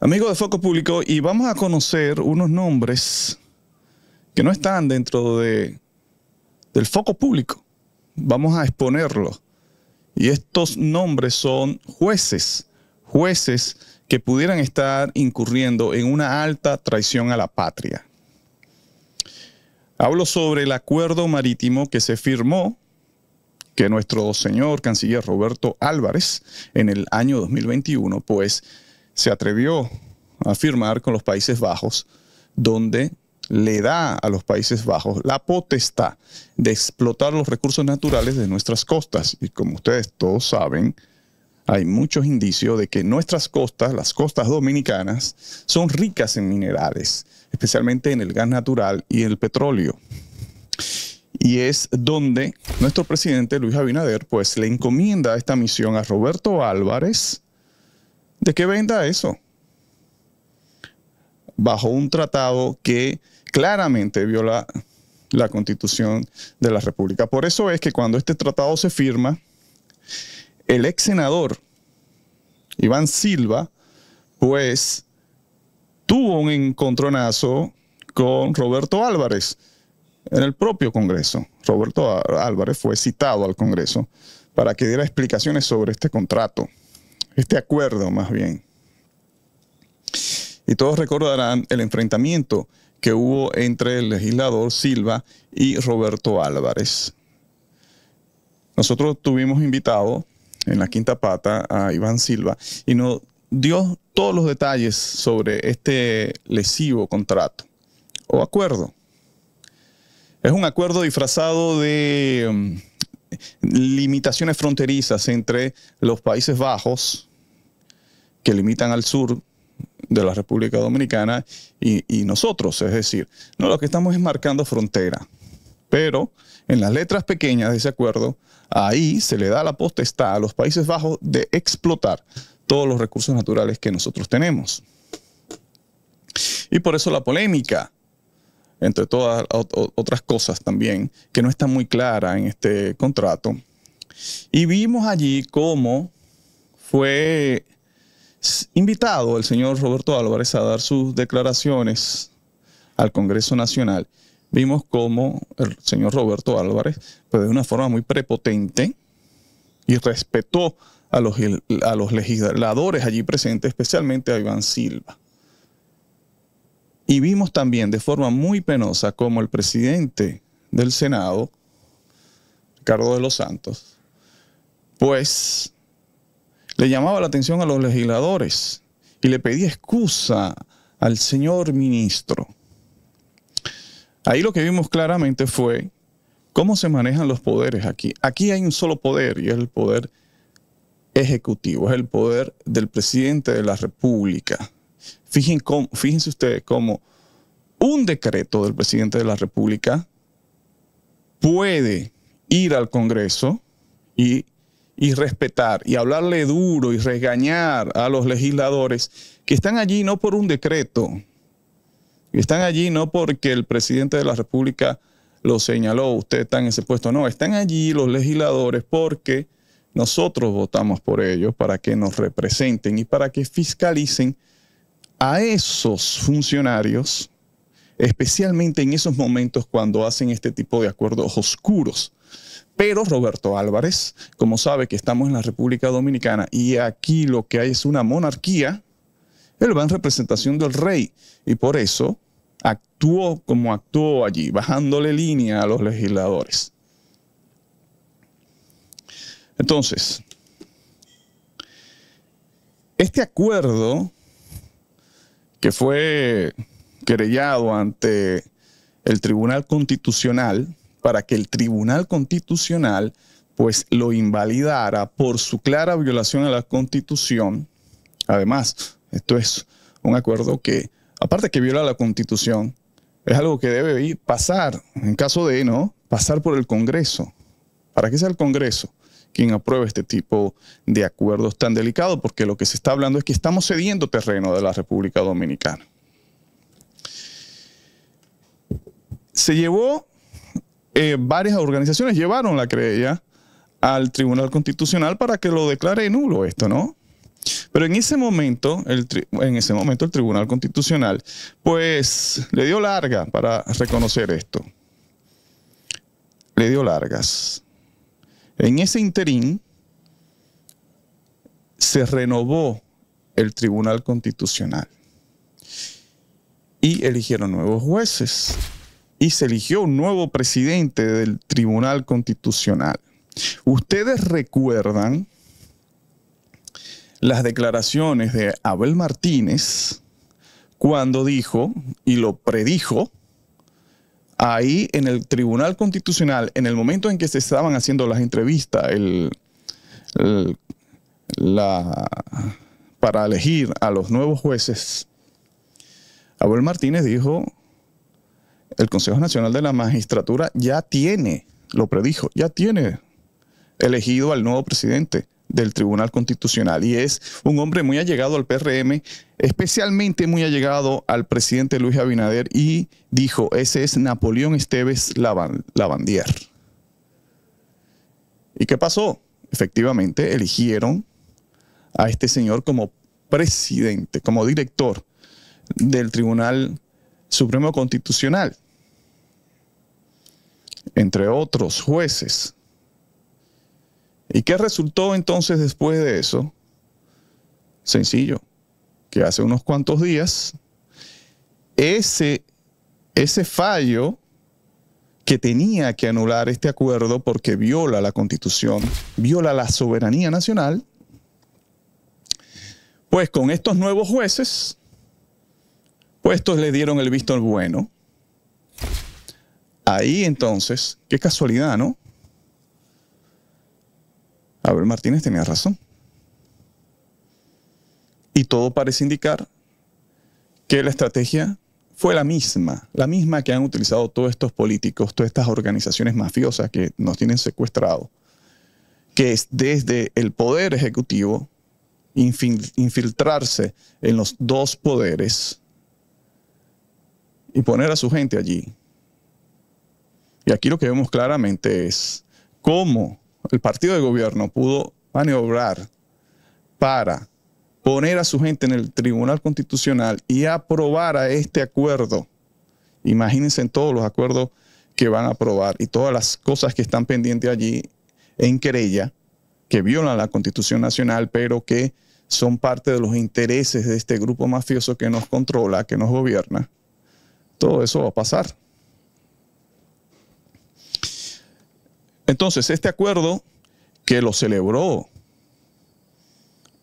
Amigos de Foco Público, y vamos a conocer unos nombres que no están dentro de, del foco público. Vamos a exponerlos. Y estos nombres son jueces, jueces que pudieran estar incurriendo en una alta traición a la patria. Hablo sobre el acuerdo marítimo que se firmó que nuestro señor canciller Roberto Álvarez en el año 2021, pues se atrevió a firmar con los Países Bajos, donde le da a los Países Bajos la potestad de explotar los recursos naturales de nuestras costas. Y como ustedes todos saben, hay muchos indicios de que nuestras costas, las costas dominicanas, son ricas en minerales, especialmente en el gas natural y el petróleo. Y es donde nuestro presidente Luis Abinader pues le encomienda esta misión a Roberto Álvarez, ¿De qué venda eso? Bajo un tratado que claramente viola la constitución de la República. Por eso es que cuando este tratado se firma, el ex senador Iván Silva, pues tuvo un encontronazo con Roberto Álvarez en el propio Congreso. Roberto Álvarez fue citado al Congreso para que diera explicaciones sobre este contrato este acuerdo más bien. Y todos recordarán el enfrentamiento que hubo entre el legislador Silva y Roberto Álvarez. Nosotros tuvimos invitado en la quinta pata a Iván Silva y nos dio todos los detalles sobre este lesivo contrato o acuerdo. Es un acuerdo disfrazado de mm, limitaciones fronterizas entre los Países Bajos, que limitan al sur de la República Dominicana y, nosotros. Es decir, no, lo que estamos es marcando frontera. Pero en las letras pequeñas de ese acuerdo, ahí se le da la potestad a los Países Bajos de explotar todos los recursos naturales que nosotros tenemos. Y por eso la polémica, entre todas otras cosas también, que no está muy clara en este contrato. Y vimos allí cómo fue invitado el señor Roberto Álvarez a dar sus declaraciones al Congreso Nacional, vimos cómo el señor Roberto Álvarez, pues de una forma muy prepotente y respetó a los, a los legisladores allí presentes, especialmente a Iván Silva. Y vimos también de forma muy penosa cómo el presidente del Senado, Carlos de los Santos, pues le llamaba la atención a los legisladores y le pedía excusa al señor ministro. Ahí lo que vimos claramente fue cómo se manejan los poderes aquí. Aquí hay un solo poder y es el poder ejecutivo, es el poder del presidente de la República. Fíjense, ustedes cómo un decreto del presidente de la República puede ir al Congreso y y respetar y hablarle duro y regañar a los legisladores que están allí no por un decreto, que están allí no porque el presidente de la República lo señaló, usted está en ese puesto, no, están allí los legisladores porque nosotros votamos por ellos para que nos representen y para que fiscalicen a esos funcionarios especialmente en esos momentos cuando hacen este tipo de acuerdos oscuros. Pero Roberto Álvarez, como sabe que estamos en la República Dominicana y aquí lo que hay es una monarquía, él va en representación del rey y por eso actuó como actuó allí, bajándole línea a los legisladores. Entonces, este acuerdo que fue querellado ante el Tribunal Constitucional para que el Tribunal Constitucional pues lo invalidara por su clara violación a la Constitución. Además, esto es un acuerdo que, aparte que viola la Constitución, es algo que debe ir, pasar, en caso de no, pasar por el Congreso. ¿Para qué sea el Congreso quien apruebe este tipo de acuerdos tan delicados? Porque lo que se está hablando es que estamos cediendo terreno de la República Dominicana. se llevó, eh, varias organizaciones llevaron la creella al Tribunal Constitucional para que lo declare nulo esto, ¿no? Pero en ese momento, el en ese momento el Tribunal Constitucional, pues le dio larga para reconocer esto. Le dio largas. En ese interín se renovó el Tribunal Constitucional y eligieron nuevos jueces y se eligió un nuevo presidente del Tribunal Constitucional. Ustedes recuerdan las declaraciones de Abel Martínez cuando dijo y lo predijo ahí en el Tribunal Constitucional, en el momento en que se estaban haciendo las entrevistas la, para elegir a los nuevos jueces, Abel Martínez dijo el Consejo Nacional de la Magistratura ya tiene, lo predijo, ya tiene elegido al nuevo presidente del Tribunal Constitucional y es un hombre muy allegado al PRM, especialmente muy allegado al presidente Luis Abinader y dijo, ese es Napoleón Esteves Lavandier. ¿Y qué pasó? Efectivamente, eligieron a este señor como presidente, como director del Tribunal Supremo Constitucional entre otros jueces. ¿Y qué resultó entonces después de eso? Sencillo, que hace unos cuantos días, ese, ese fallo que tenía que anular este acuerdo porque viola la constitución, viola la soberanía nacional, pues con estos nuevos jueces, pues estos le dieron el visto bueno. Ahí entonces, qué casualidad, ¿no? Abel Martínez tenía razón. Y todo parece indicar que la estrategia fue la misma, la misma que han utilizado todos estos políticos, todas estas organizaciones mafiosas que nos tienen secuestrado, que es desde el poder ejecutivo infiltrarse en los dos poderes y poner a su gente allí y aquí lo que vemos claramente es cómo el partido de gobierno pudo maniobrar para poner a su gente en el Tribunal Constitucional y aprobar a este acuerdo. Imagínense en todos los acuerdos que van a aprobar y todas las cosas que están pendientes allí en querella, que violan la Constitución Nacional, pero que son parte de los intereses de este grupo mafioso que nos controla, que nos gobierna. Todo eso va a pasar. Entonces, este acuerdo que lo celebró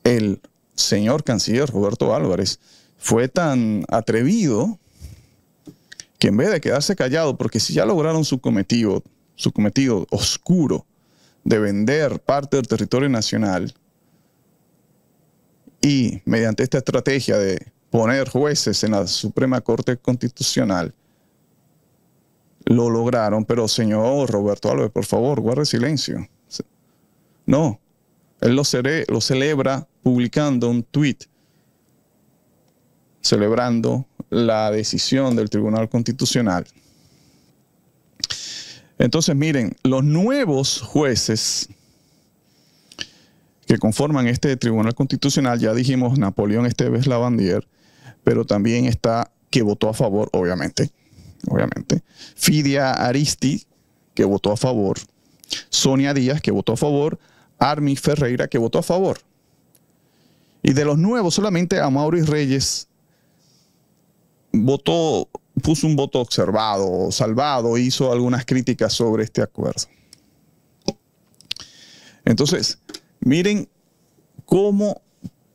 el señor canciller Roberto Álvarez fue tan atrevido que en vez de quedarse callado, porque si ya lograron su cometido, su cometido oscuro de vender parte del territorio nacional, y mediante esta estrategia de poner jueces en la Suprema Corte Constitucional, lo lograron, pero señor Roberto Álvarez, por favor, guarde silencio. No, él lo, lo celebra publicando un tweet celebrando la decisión del Tribunal Constitucional. Entonces, miren, los nuevos jueces que conforman este Tribunal Constitucional, ya dijimos Napoleón Esteves Lavandier, pero también está que votó a favor, obviamente, obviamente, Fidia Aristi, que votó a favor, Sonia Díaz, que votó a favor, Armin Ferreira, que votó a favor. Y de los nuevos, solamente a Maurice Reyes votó, puso un voto observado, salvado, hizo algunas críticas sobre este acuerdo. Entonces, miren cómo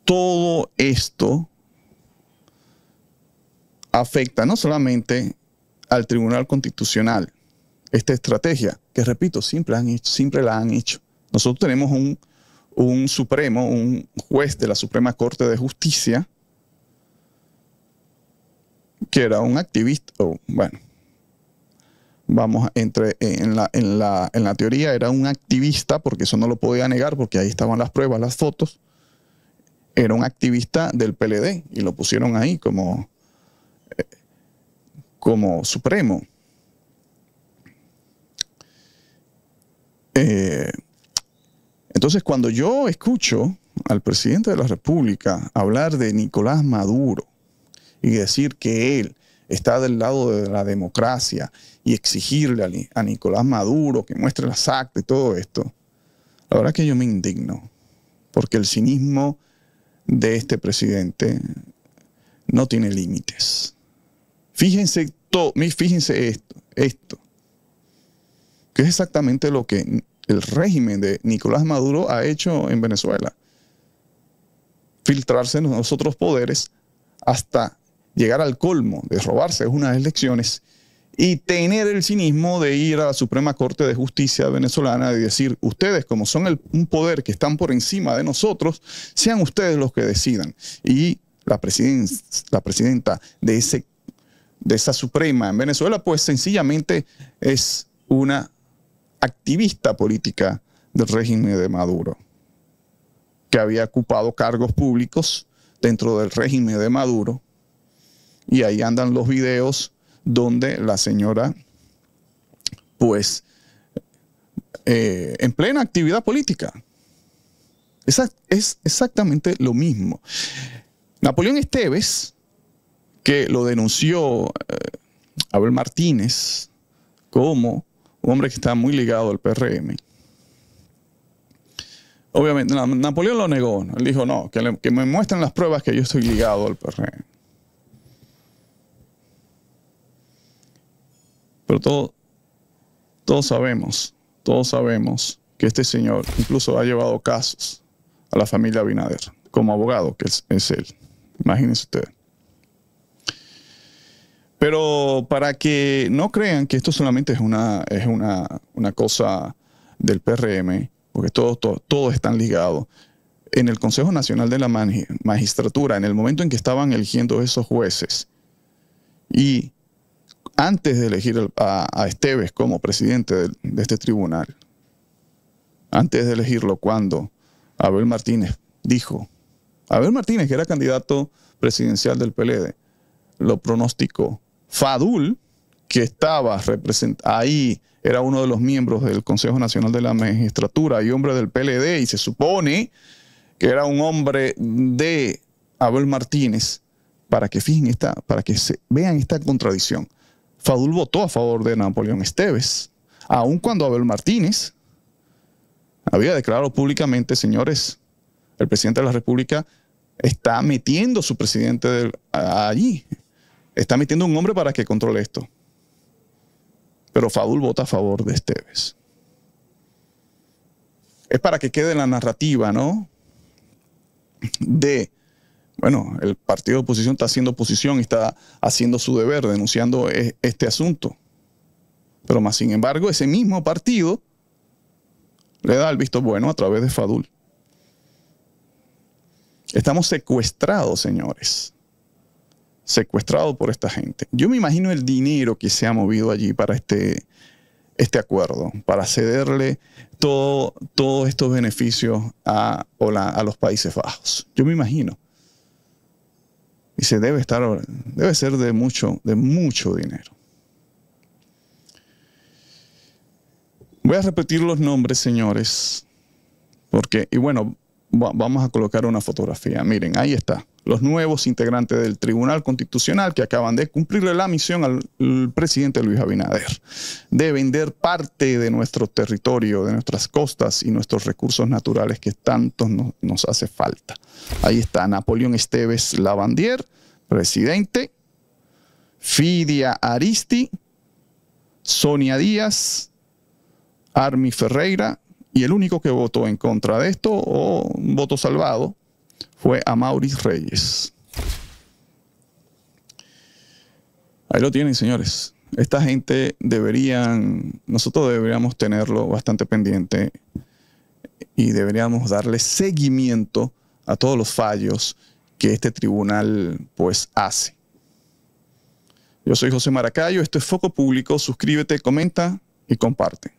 todo esto afecta no solamente al Tribunal Constitucional esta estrategia, que repito, siempre, han siempre la han hecho. Nosotros tenemos un, Supremo, un juez de la Suprema Corte de Justicia, que era un activista, bueno, vamos, entre, en la, en, la, teoría era un activista, porque eso no lo podía negar, porque ahí estaban las pruebas, las fotos, era un activista del PLD y lo pusieron ahí como como supremo. Eh, entonces, cuando yo escucho al presidente de la República hablar de Nicolás Maduro y decir que él está del lado de la democracia y exigirle a, Nicolás Maduro que muestre las actas y todo esto, la verdad que yo me indigno, porque el cinismo de este presidente no tiene límites. Fíjense, fíjense esto, esto, que es exactamente lo que el régimen de Nicolás Maduro ha hecho en Venezuela. Filtrarse en los otros poderes hasta llegar al colmo de robarse unas elecciones y tener el cinismo de ir a la Suprema Corte de Justicia venezolana y decir, ustedes como son un poder que están por encima de nosotros, sean ustedes los que decidan. Y la presidenta de ese de esa Suprema en Venezuela, pues sencillamente es una activista política del régimen de Maduro, que había ocupado cargos públicos dentro del régimen de Maduro. Y ahí andan los videos donde la señora, pues, eh, en plena actividad política. es exactamente lo mismo. Napoleón Esteves, que lo denunció eh, Abel Martínez como un hombre que está muy ligado al PRM. Obviamente, Napoleón lo negó. Él dijo, no, que, me muestren las pruebas que yo estoy ligado al PRM. Pero todos sabemos, todos sabemos que este señor incluso ha llevado casos a la familia Binader como abogado, que es, es él. Imagínense ustedes. Pero para que no crean que esto solamente es una, es una, cosa del PRM, porque todos todo, todo están ligados. En el Consejo Nacional de la Magistratura, en el momento en que estaban eligiendo esos jueces, y antes de elegir a, a Esteves como presidente de, de este tribunal, antes de elegirlo, cuando Abel Martínez dijo, Abel Martínez, que era candidato presidencial del PLD, lo pronosticó Fadul, que estaba ahí, era uno de los miembros del Consejo Nacional de la Magistratura y hombre del PLD, y se supone que era un hombre de Abel Martínez, para que fijen esta, para que se vean esta contradicción. Fadul votó a favor de Napoleón Esteves, aun cuando Abel Martínez había declarado públicamente, señores, el presidente de la República está metiendo su presidente allí, Está metiendo un hombre para que controle esto. Pero Fadul vota a favor de Esteves. Es para que quede la narrativa, ¿no? De, bueno, el partido de oposición está haciendo oposición está haciendo su deber, denunciando e-, este asunto. Pero más sin embargo, ese mismo partido le da el visto bueno a través de Fadul. Estamos secuestrados, señores secuestrado por esta gente. Yo me imagino el dinero que se ha movido allí para este, este acuerdo, para cederle todo, todos estos beneficios a, a los Países Bajos. Yo me imagino. Y se debe estar, debe ser de mucho, de mucho dinero. Voy a repetir los nombres, señores, porque, y bueno, vamos a colocar una fotografía. Miren, ahí está los nuevos integrantes del Tribunal Constitucional que acaban de cumplirle la misión al, presidente Luis Abinader de vender parte de nuestro territorio, de nuestras costas y nuestros recursos naturales que tanto nos hace falta. Ahí está Napoleón Esteves Lavandier, presidente, Fidia Aristi, Sonia Díaz, Armi Ferreira, y el único que votó en contra de esto, o voto salvado, fue a Maurice Reyes. Ahí lo tienen, señores. Esta gente deberían, nosotros deberíamos tenerlo bastante pendiente y deberíamos darle seguimiento a todos los fallos que este tribunal pues hace. Yo soy José Maracayo, esto es Foco Público, suscríbete, comenta y comparte.